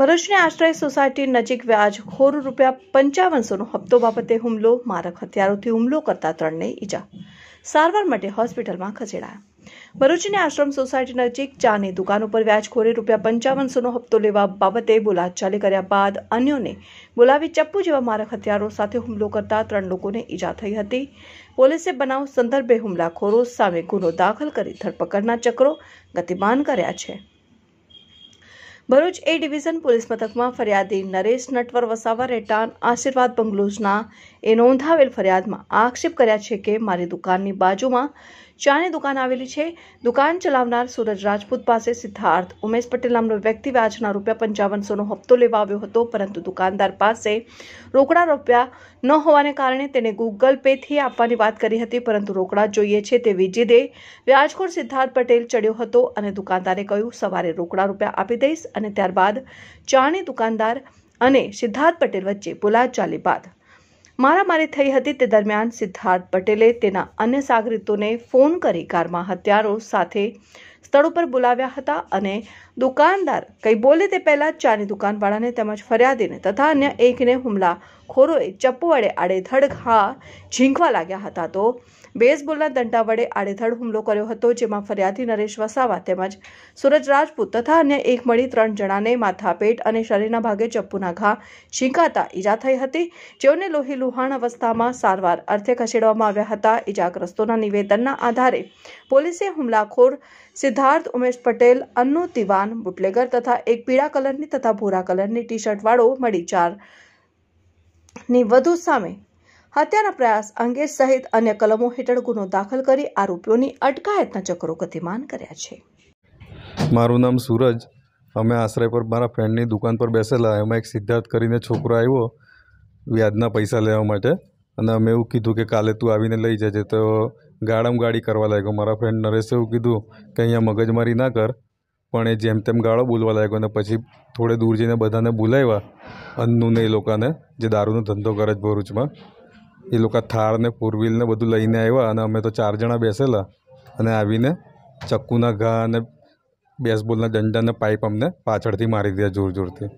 ભરૂચની આશ્રય સોસાયટી નજીક વ્યાજ વ્યાજખોર રૂપિયા પંચાવનસોનો હપ્તો બાબતે હુમલો મારક હથિયારોથી હુમલો કરતા ત્રણને ઈજા સારવાર માટે હોસ્પિટલમાં ખસેડાયા ભરૂચની આશ્રમ સોસાયટી નજીક ચાની દુકાન ઉપર વ્યાજખોરે રૂપિયા પંચાવનસોનો હપ્તો લેવા બાબતે બોલાચાલી કર્યા બાદ અન્યોને બોલાવી ચપ્પુ જેવા મારક હથિયારો સાથે હુમલો કરતા ત્રણ લોકોને ઈજા થઈ હતી પોલીસે બનાવ સંદર્ભે હુમલાખોરો સામે ગુનો દાખલ કરી ધરપકડના ચક્રો ગતિમાન કર્યા છે ભરૂચ એ ડિવિઝન પોલીસ મથકમાં ફરિયાદી નરેશ નટવર વસાવા રેટાન આશીર્વાદ બંગલોઝના એ નોંધાવેલ ફરિયાદમાં આક્ષેપ કર્યા છે કે મારી દુકાનની બાજુમાં ચાની દુકાન આવેલી છે દુકાન ચલાવનાર સુરજ રાજપૂત પાસે સિદ્ધાર્થ ઉમેશ પટેલ નામનો વ્યક્તિ વ્યાજના રૂપિયા પંચાવનસોનો હપ્તો લેવા આવ્યો હતો પરંતુ દુકાનદાર પાસે રોકડા રૂપિયા ન હોવાને કારણે તેને ગૂગલ પેથી આપવાની વાત કરી હતી પરંતુ રોકડા જોઈએ છે તે વિજીદે વ્યાજખોર સિદ્ધાર્થ પટેલ ચડ્યો હતો અને દુકાનદારે કહ્યું સવારે રોકડા રૂપિયા આપી દઈશ અને ત્યારબાદ ચાણી દુકાનદાર અને સિદ્ધાર્થ પટેલ વચ્ચે બોલાચાલી ચાલી બાદ મારામારી થઈ હતી તે દરમિયાન સિદ્ધાર્થ પટેલે તેના અન્ય સાગરીતોને ફોન કરી કારમાં હથિયારો સાથે સ્થળ ઉપર બોલાવ્યા હતા અને દુકાનદાર કંઈ બોલે તે પહેલાં ચાની દુકાનવાળાને તેમજ ફરિયાદીને તથા અન્ય એકને હુમલાખોરોએ ચપ્પુ વડે આડેધડ ઘા ઝીંકવા લાગ્યા હતા તો બેઝબોલના દંડા વડે આડેધડ હુમલો કર્યો હતો જેમાં ફરિયાદી નરેશ વસાવા તેમજ સુરજ રાજપૂત તથા અન્ય એક મળી ત્રણ જણાને માથાપેટ અને શરીરના ભાગે ચપ્પુના ઘા ઝીંકાતા ઈજા થઈ હતી જેઓને લોહી લુહાણ અવસ્થામાં સારવાર અર્થે ખસેડવામાં આવ્યા હતા ઈજાગ્રસ્તોના નિવેદનના આધારે પોલીસે હુમલાખોર સિદ્ધ સિદ્ધાર્થ ઉમેશ પટેલ અન્નુ તિવાન બુટલેગર તથા એક પીળા કલરની તથા ભૂરા કલરની ટી શર્ટ વાળો મળી ચાર ની વધુ સામે હત્યાના પ્રયાસ અંગે સહિત અન્ય કલમો હેઠળ ગુનો દાખલ કરી આરોપીઓની અટકાયતના ચક્રો ગતિમાન કર્યા છે મારું નામ સૂરજ અમે આશ્રય પર મારા ફ્રેન્ડની દુકાન પર બેસેલા એમાં એક સિદ્ધાર્થ કરીને છોકરો આવ્યો વ્યાજના પૈસા લેવા માટે અને અમે એવું કીધું કે કાલે તું આવીને લઈ જજે તો ગાળમ ગાળી કરવા લાગ્યો મારા ફ્રેન્ડ નરેશ એવું કીધું કે અહીંયા મગજમારી ના કર પણ એ જેમ તેમ ગાળો બોલવા લાગ્યો અને પછી થોડે દૂર જઈને બધાને બોલાવ્યા અન્નુને એ લોકોને જે દારૂનો ધંધો કરે જ ભરૂચમાં એ લોકો ને ફોર વ્હીલને બધું લઈને આવ્યા અને અમે તો ચાર જણા બેસેલા અને આવીને ચક્કુના ઘા અને બેસબોલના ડંડા અને પાઇપ અમને પાછળથી મારી દીધા જોર જોરથી